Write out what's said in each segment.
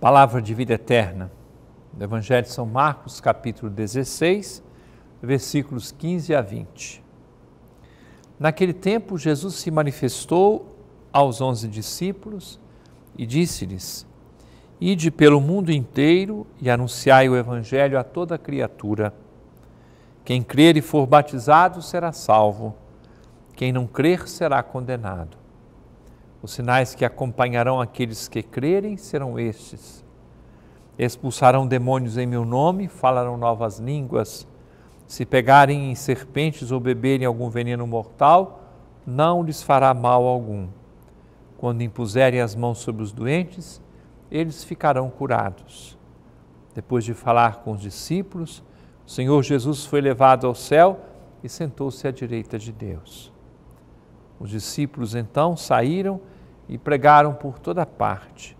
Palavra de vida eterna. Do Evangelho de São Marcos, capítulo 16, versículos 15 a 20. Naquele tempo, Jesus se manifestou aos onze discípulos e disse-lhes: Ide pelo mundo inteiro e anunciai o Evangelho a toda criatura. Quem crer e for batizado será salvo, quem não crer será condenado. Os sinais que acompanharão aqueles que crerem serão estes: expulsarão demônios em meu nome, falarão novas línguas. Se pegarem em serpentes ou beberem algum veneno mortal, não lhes fará mal algum. Quando impuserem as mãos sobre os doentes, eles ficarão curados. Depois de falar com os discípulos, o Senhor Jesus foi levado ao céu e sentou-se à direita de Deus. Os discípulos então saíram e pregaram por toda parte.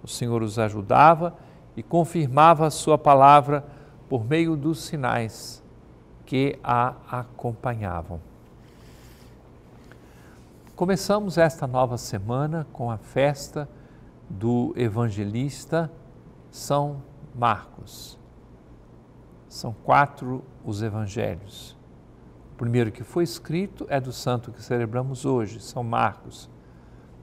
O Senhor os ajudava e confirmava a sua palavra por meio dos sinais que a acompanhavam. Começamos esta nova semana com a festa do evangelista São Marcos. São quatro os evangelhos. O primeiro que foi escrito é do santo que celebramos hoje, São Marcos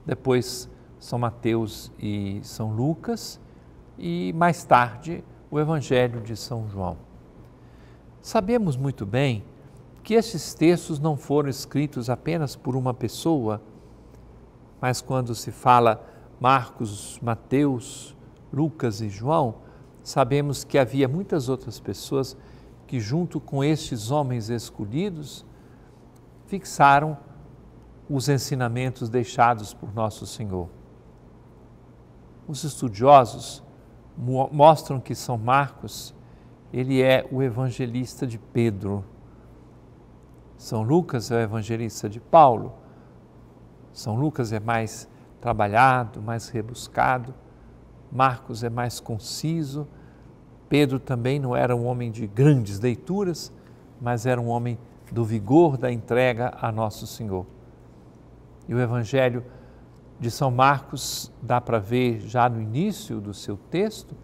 depois São Mateus e São Lucas e mais tarde o Evangelho de São João. Sabemos muito bem que esses textos não foram escritos apenas por uma pessoa, mas quando se fala Marcos, Mateus, Lucas e João, sabemos que havia muitas outras pessoas que, junto com estes homens escolhidos, fixaram os ensinamentos deixados por nosso Senhor. Os estudiosos mostram que São Marcos, ele é o evangelista de Pedro. São Lucas é o evangelista de Paulo. São Lucas é mais trabalhado, mais rebuscado. Marcos é mais conciso. Pedro também não era um homem de grandes leituras, mas era um homem do vigor da entrega a Nosso Senhor. E o Evangelho de São Marcos, dá para ver já no início do seu texto,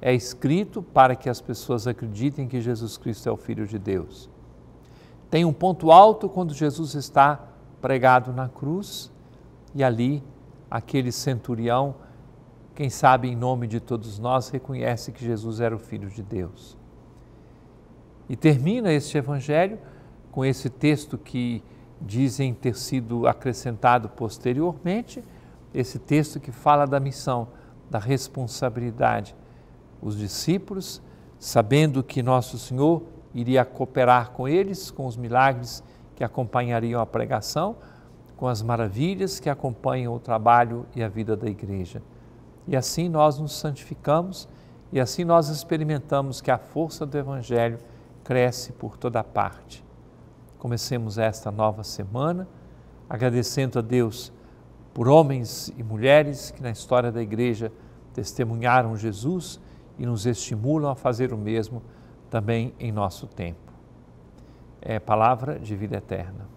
é escrito para que as pessoas acreditem que Jesus Cristo é o Filho de Deus. Tem um ponto alto quando Jesus está pregado na cruz e ali aquele centurião, quem sabe em nome de todos nós, reconhece que Jesus era o Filho de Deus. E termina este evangelho com esse texto que dizem ter sido acrescentado posteriormente esse texto que fala da missão, da responsabilidade. Os discípulos, sabendo que Nosso Senhor iria cooperar com eles, com os milagres que acompanhariam a pregação, com as maravilhas que acompanham o trabalho e a vida da igreja. E assim nós nos santificamos e assim nós experimentamos que a força do Evangelho cresce por toda parte. Comecemos esta nova semana agradecendo a Deus por homens e mulheres que na história da igreja testemunharam Jesus e nos estimulam a fazer o mesmo também em nosso tempo. É palavra de vida eterna.